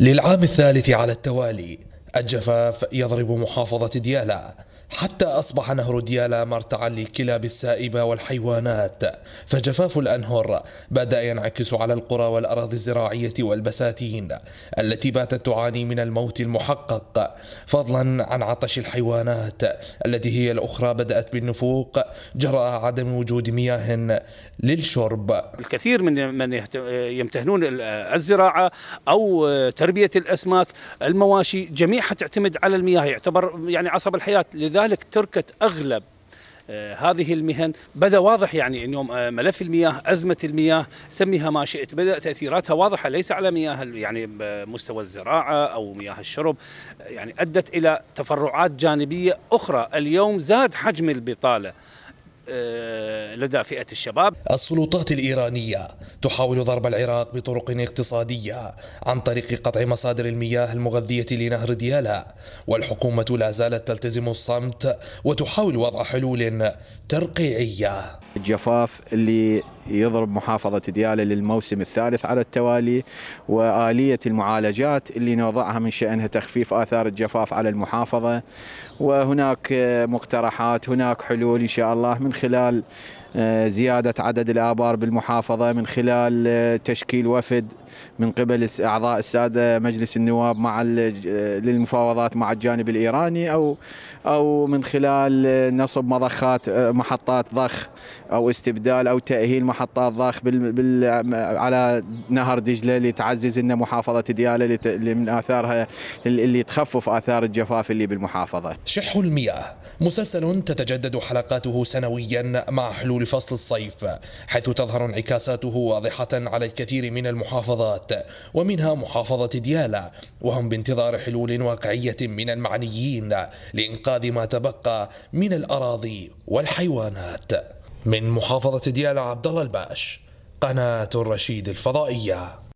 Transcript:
للعام الثالث على التوالي الجفاف يضرب محافظة ديالا حتى أصبح نهر ديالا مرتعا للكلاب السائبة والحيوانات فجفاف الأنهر بدأ ينعكس على القرى والأراضي الزراعية والبساتين التي باتت تعاني من الموت المحقق فضلا عن عطش الحيوانات التي هي الأخرى بدأت بالنفوق جراء عدم وجود مياه للشرب الكثير من من يمتهنون الزراعة أو تربية الأسماك المواشي جميعها تعتمد على المياه يعتبر يعني عصب الحياة لذا لذلك تركت أغلب آه، هذه المهن بدا واضح يعني يوم آه، ملف المياه ازمه المياه سميها ما شئت بدا تاثيراتها واضحه ليس على مياه يعني مستوى الزراعه او مياه الشرب آه، يعني ادت الى تفرعات جانبيه اخرى اليوم زاد حجم البطاله آه، لدى فئة الشباب السلطات الإيرانية تحاول ضرب العراق بطرق اقتصادية عن طريق قطع مصادر المياه المغذية لنهر ديالا والحكومة لا زالت تلتزم الصمت وتحاول وضع حلول ترقيعية الجفاف اللي يضرب محافظة ديالى للموسم الثالث على التوالي وآلية المعالجات اللي نوضعها من شأنها تخفيف آثار الجفاف على المحافظة وهناك مقترحات هناك حلول إن شاء الله من خلال آه، زيادة عدد الآبار بالمحافظة من خلال آه، تشكيل وفد من قبل أعضاء السادة مجلس النواب مع آه، للمفاوضات مع الجانب الإيراني أو أو من خلال نصب مضخات محطات ضخ أو استبدال أو تأهيل محطات ضخ على نهر دجلة لتعزز لنا محافظة ديالة من آثارها اللي تخفف آثار الجفاف اللي بالمحافظة شح المياه مسلسل تتجدد حلقاته سنويا مع حلول لفصل الصيف حيث تظهر انعكاساته واضحة على الكثير من المحافظات ومنها محافظة ديالى وهم بانتظار حلول واقعية من المعنيين لإنقاذ ما تبقى من الأراضي والحيوانات من محافظة ديالى عبد الله الباش قناة الرشيد الفضائية